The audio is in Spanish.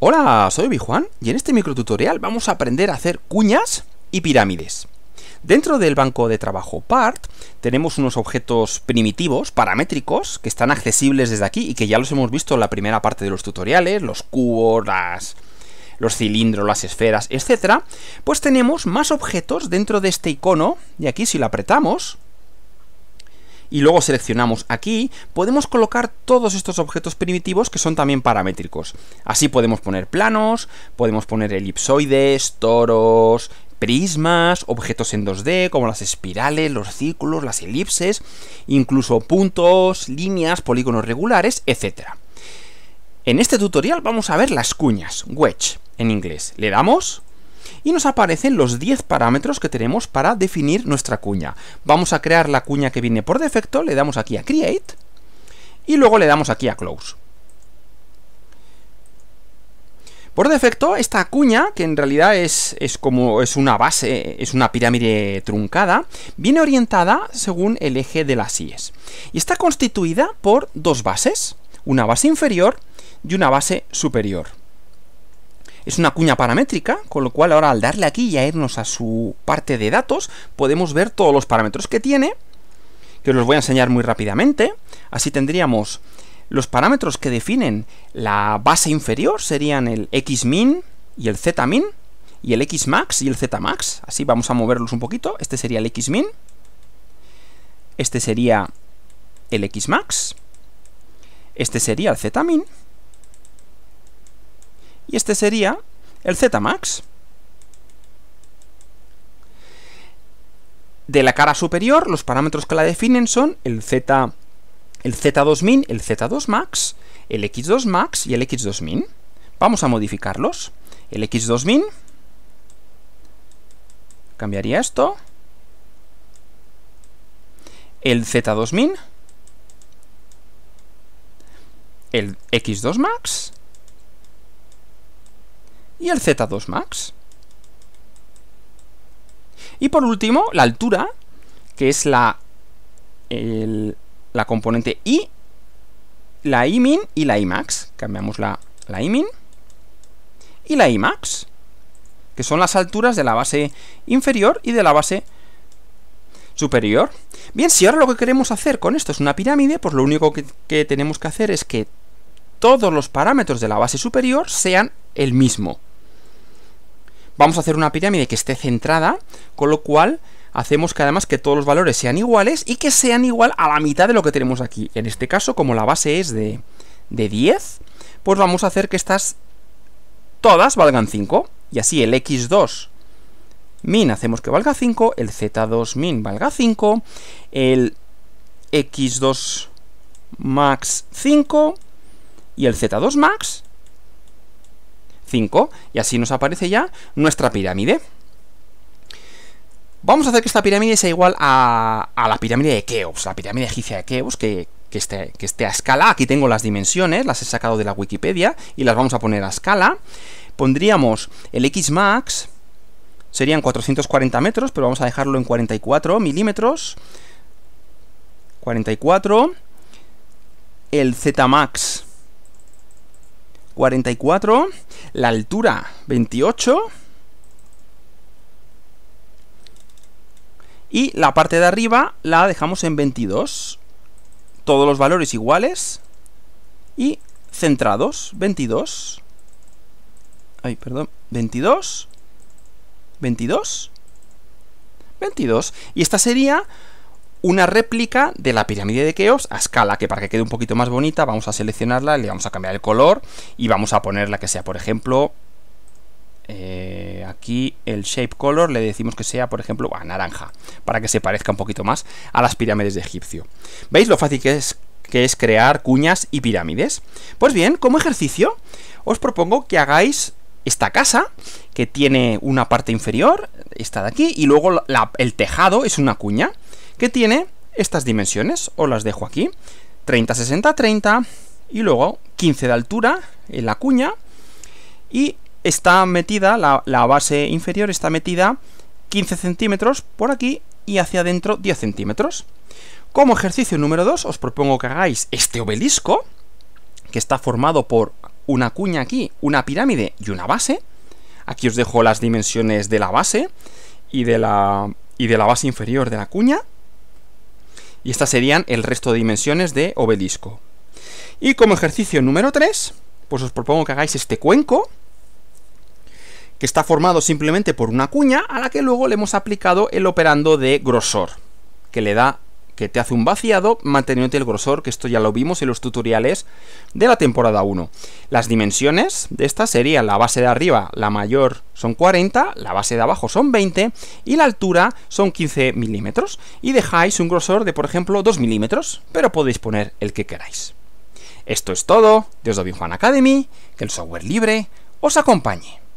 Hola, soy Bijuan y en este microtutorial vamos a aprender a hacer cuñas y pirámides. Dentro del banco de trabajo PART tenemos unos objetos primitivos, paramétricos, que están accesibles desde aquí y que ya los hemos visto en la primera parte de los tutoriales, los cubos, los cilindros, las esferas, etc. pues tenemos más objetos dentro de este icono, y aquí si lo apretamos, y luego seleccionamos aquí, podemos colocar todos estos objetos primitivos que son también paramétricos. Así podemos poner planos, podemos poner elipsoides, toros, prismas, objetos en 2D como las espirales, los círculos, las elipses, incluso puntos, líneas, polígonos regulares, etc. En este tutorial vamos a ver las cuñas, wedge, en inglés. Le damos y nos aparecen los 10 parámetros que tenemos para definir nuestra cuña. Vamos a crear la cuña que viene por defecto, le damos aquí a Create y luego le damos aquí a Close. Por defecto, esta cuña, que en realidad es, como es una base, es una pirámide truncada, viene orientada según el eje de las IES. Y está constituida por dos bases, una base inferior y una base superior. Es una cuña paramétrica, con lo cual ahora al darle aquí y a irnos a su parte de datos, podemos ver todos los parámetros que tiene, que os los voy a enseñar muy rápidamente. Así tendríamos los parámetros que definen la base inferior, serían el xmin y el zmin, y el xmax y el zmax. Así vamos a moverlos un poquito. Este sería el xmin, este sería el xmax, este sería el zmin, y este sería el Zmax. De la cara superior, los parámetros que la definen son el Z el Z2000, el Z2max, el X2max y el x 2 min Vamos a modificarlos. El x 2 min cambiaría esto. El z 2 min el X2max y el Z2 Max. Y por último, la altura, que es la, la componente I, la IMIN y la IMAX. Cambiamos la, la IMIN y la IMAX, que son las alturas de la base inferior y de la base superior. Bien, si ahora lo que queremos hacer con esto es una pirámide, pues lo único que, que tenemos que hacer es que todos los parámetros de la base superior sean el mismo vamos a hacer una pirámide que esté centrada, con lo cual hacemos que además que todos los valores sean iguales y que sean igual a la mitad de lo que tenemos aquí. En este caso, como la base es de, de 10, pues vamos a hacer que estas todas valgan 5. Y así el x2 min hacemos que valga 5, el z2 min valga 5, el x2 max 5 y el z2 max y así nos aparece ya nuestra pirámide. Vamos a hacer que esta pirámide sea igual a, a la pirámide de Keops, la pirámide egipcia de Keops, que, esté, que esté este a escala. Aquí tengo las dimensiones, las he sacado de la Wikipedia y las vamos a poner a escala. Pondríamos el X max, serían 440 metros, pero vamos a dejarlo en 44 milímetros. 44. El Z max 44, la altura 28 y la parte de arriba la dejamos en 22. Todos los valores iguales y centrados, 22. Ay, perdón, 22. 22. 22. Y esta sería una réplica de la pirámide de Keos a escala, que para que quede un poquito más bonita vamos a seleccionarla, le vamos a cambiar el color y vamos a poner la que sea, por ejemplo, eh, aquí el shape color le decimos que sea, por ejemplo, a naranja, para que se parezca un poquito más a las pirámides de Egipcio. ¿Veis lo fácil que es, que es crear cuñas y pirámides? Pues bien, como ejercicio, os propongo que hagáis esta casa, que tiene una parte inferior, esta de aquí, y luego el tejado es una cuña que tiene estas dimensiones, os las dejo aquí, 30, 60, 30 y luego 15 de altura en la cuña y está metida, la, base inferior está metida 15 centímetros por aquí y hacia adentro 10 centímetros. Como ejercicio número 2 os propongo que hagáis este obelisco, que está formado por una cuña aquí, una pirámide y una base. Aquí os dejo las dimensiones de la base y de la, y de la base inferior de la cuña. Y estas serían el resto de dimensiones de obelisco. Y como ejercicio número 3, pues os propongo que hagáis este cuenco, que está formado simplemente por una cuña a la que luego le hemos aplicado el operando de grosor, que le da que te hace un vaciado manteniéndote el grosor, que esto ya lo vimos en los tutoriales de la temporada 1. Las dimensiones de esta serían la base de arriba, la mayor son 40, la base de abajo son 20 y la altura son 15 milímetros y dejáis un grosor de por ejemplo 2 milímetros, pero podéis poner el que queráis. Esto es todo, desde Obi Juan Academy, que el software libre os acompañe.